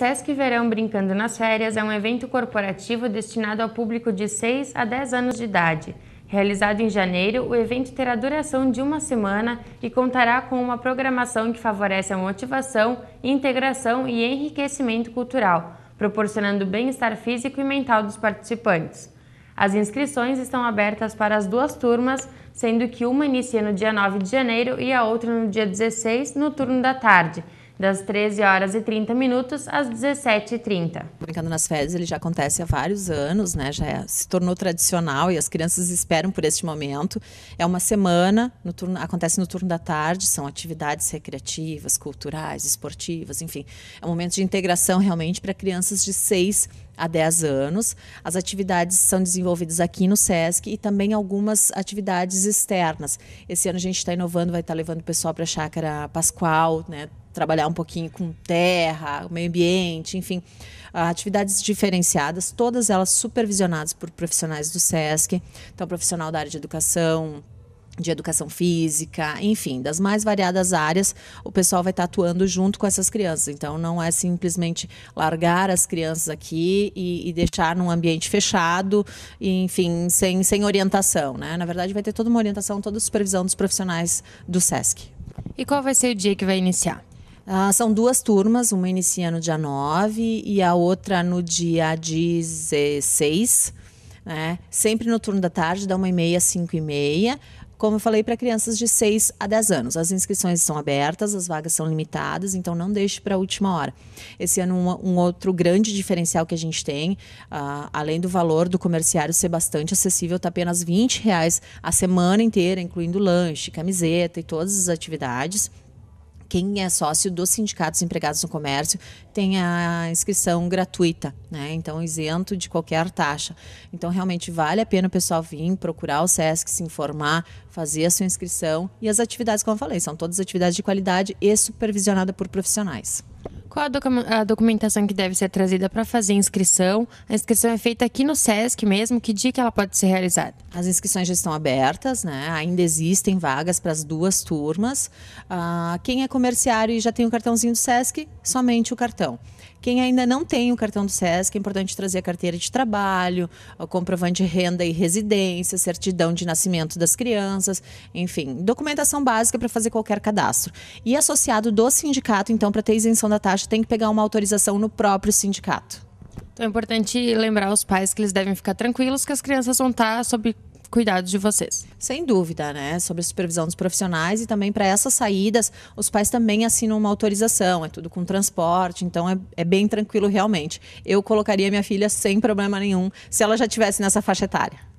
Sesc Verão Brincando nas Férias é um evento corporativo destinado ao público de 6 a 10 anos de idade. Realizado em janeiro, o evento terá duração de uma semana e contará com uma programação que favorece a motivação, integração e enriquecimento cultural, proporcionando bem-estar físico e mental dos participantes. As inscrições estão abertas para as duas turmas, sendo que uma inicia no dia 9 de janeiro e a outra no dia 16, no turno da tarde, das 13 horas e 30 minutos às 17h30. Brincando nas férias, ele já acontece há vários anos, né? Já é, se tornou tradicional e as crianças esperam por este momento. É uma semana, no turno, acontece no turno da tarde, são atividades recreativas, culturais, esportivas, enfim. É um momento de integração realmente para crianças de 6 a 10 anos. As atividades são desenvolvidas aqui no SESC e também algumas atividades externas. Esse ano a gente está inovando, vai estar tá levando o pessoal para a Chácara Pascoal, né? trabalhar um pouquinho com terra, meio ambiente, enfim, atividades diferenciadas, todas elas supervisionadas por profissionais do SESC, então profissional da área de educação, de educação física, enfim, das mais variadas áreas, o pessoal vai estar atuando junto com essas crianças. Então, não é simplesmente largar as crianças aqui e, e deixar num ambiente fechado, e, enfim, sem, sem orientação, né? Na verdade, vai ter toda uma orientação, toda a supervisão dos profissionais do SESC. E qual vai ser o dia que vai iniciar? Ah, são duas turmas, uma inicia no dia 9 e a outra no dia 16. Né? Sempre no turno da tarde, da 1h30 às 5h30 como eu falei, para crianças de 6 a 10 anos. As inscrições estão abertas, as vagas são limitadas, então não deixe para a última hora. Esse ano, um, um, outro grande diferencial que a gente tem, uh, além do valor do comerciário ser bastante acessível, está apenas 20 reais a semana inteira, incluindo lanche, camiseta e todas as atividades quem é sócio dos sindicatos empregados no comércio tem a inscrição gratuita, né? Então, isento de qualquer taxa. Então, realmente vale a pena o pessoal vir procurar o SESC, se informar, fazer a sua inscrição. E as atividades, como eu falei, são todas atividades de qualidade e supervisionada por profissionais. Qual a documentação que deve ser trazida para fazer inscrição? A inscrição é feita aqui no SESC mesmo? Que dia que ela pode ser realizada? As inscrições já estão abertas, né? Ainda existem vagas para as duas turmas. Ah, quem é comerciário e já tem o cartãozinho do SESC, somente o cartão. Quem ainda não tem o cartão do SESC, é importante trazer a carteira de trabalho, o comprovante de renda e residência, certidão de nascimento das crianças, enfim, documentação básica para fazer qualquer cadastro. E associado do sindicato, então, para ter isenção da taxa, tem que pegar uma autorização no próprio sindicato. Então é importante lembrar aos pais que eles devem ficar tranquilos que as crianças vão estar sob cuidados de vocês. Sem dúvida, né? Sobre a supervisão dos profissionais e também para essas saídas, os pais também assinam uma autorização, é tudo com transporte, então é, é bem tranquilo realmente. Eu colocaria minha filha sem problema nenhum se ela já tivesse nessa faixa etária.